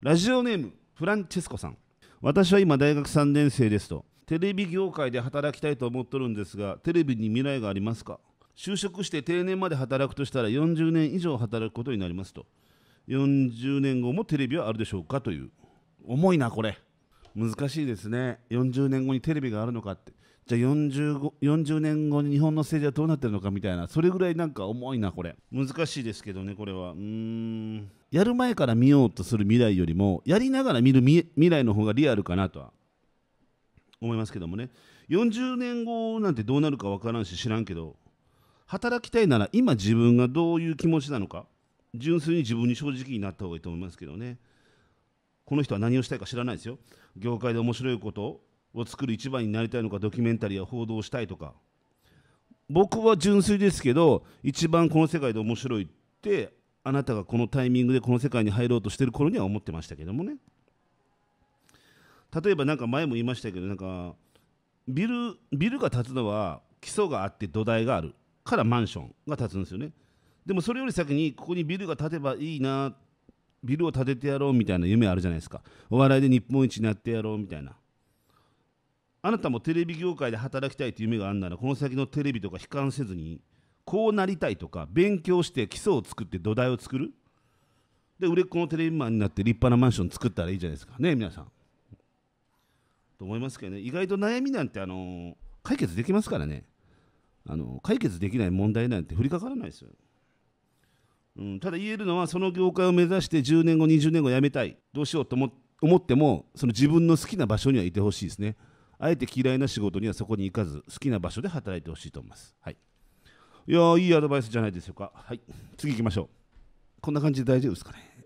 ラジオネームフランチェスコさん私は今大学3年生ですとテレビ業界で働きたいと思っとるんですがテレビに未来がありますか就職して定年まで働くとしたら40年以上働くことになりますと40年後もテレビはあるでしょうかという重いなこれ難しいですね40年後にテレビがあるのかってじゃあ 40, 40年後に日本の政治はどうなってるのかみたいなそれぐらいなんか重いなこれ難しいですけどねこれはうんやる前から見ようとする未来よりもやりながら見る未来の方がリアルかなとは思いますけどもね40年後なんてどうなるか分からんし知らんけど働きたいなら今自分がどういう気持ちなのか純粋に自分に正直になった方がいいと思いますけどねこの人は何をしたいか知らないですよ業界で面白いことを作る一番になりたいのかドキュメンタリーや報道したいとか僕は純粋ですけど一番この世界で面白いってあなたがこのタイミングでこの世界に入ろうとしてる頃には思ってましたけどもね例えばなんか前も言いましたけどなんかビルビルが建つのは基礎があって土台があるからマンションが建つんですよねでもそれより先にここにビルが建てばいいなビルを建ててやろうみたいな夢あるじゃないですかお笑いで日本一になってやろうみたいなあなたもテレビ業界で働きたいという夢があるならこの先のテレビとか悲観せずにこうなりたいとか勉強して基礎を作って土台を作るで売れっ子のテレビマンになって立派なマンション作ったらいいじゃないですかね皆さん。と思いますけどね意外と悩みなんてあの解決できますからねあの解決できない問題なんて降りかからないですよ。うん、ただ言えるのはその業界を目指して10年後20年後辞めたいどうしようと思ってもその自分の好きな場所にはいてほしいですね。あえて嫌いな仕事にはそこに行かず、好きな場所で働いてほしいと思います。はい、いやいいアドバイスじゃないでしょうか。はい、次行きましょう。こんな感じで大丈夫ですかね。